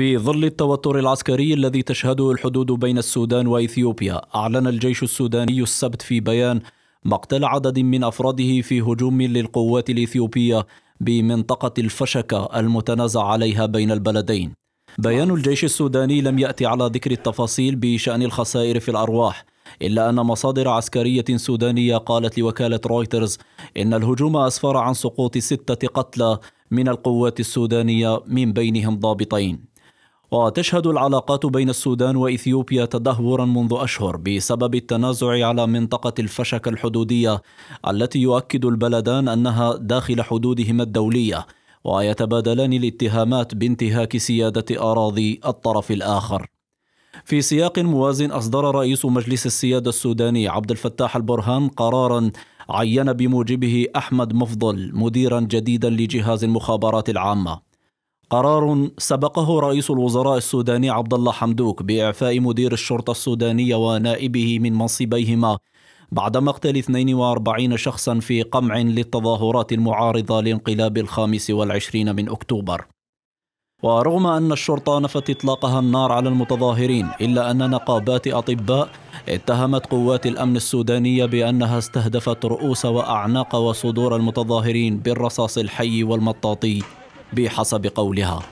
في ظل التوتر العسكري الذي تشهده الحدود بين السودان واثيوبيا، اعلن الجيش السوداني السبت في بيان مقتل عدد من افراده في هجوم للقوات الاثيوبيه بمنطقه الفشكه المتنازع عليها بين البلدين. بيان الجيش السوداني لم ياتي على ذكر التفاصيل بشان الخسائر في الارواح، إلا أن مصادر عسكرية سودانية قالت لوكالة رويترز إن الهجوم أسفر عن سقوط ستة قتلى من القوات السودانية من بينهم ضابطين وتشهد العلاقات بين السودان وإثيوبيا تدهورا منذ أشهر بسبب التنازع على منطقة الفشك الحدودية التي يؤكد البلدان أنها داخل حدودهما الدولية ويتبادلان الاتهامات بانتهاك سيادة أراضي الطرف الآخر في سياق مواز أصدر رئيس مجلس السيادة السوداني عبد الفتاح البرهان قرارا عين بموجبه أحمد مفضل مديرا جديدا لجهاز المخابرات العامة قرار سبقه رئيس الوزراء السوداني عبد الله حمدوك بإعفاء مدير الشرطة السودانية ونائبه من منصبيهما بعد مقتل 42 شخصا في قمع للتظاهرات المعارضة لانقلاب الخامس والعشرين من أكتوبر ورغم أن الشرطة نفت إطلاقها النار على المتظاهرين إلا أن نقابات أطباء اتهمت قوات الأمن السودانية بأنها استهدفت رؤوس وأعناق وصدور المتظاهرين بالرصاص الحي والمطاطي بحسب قولها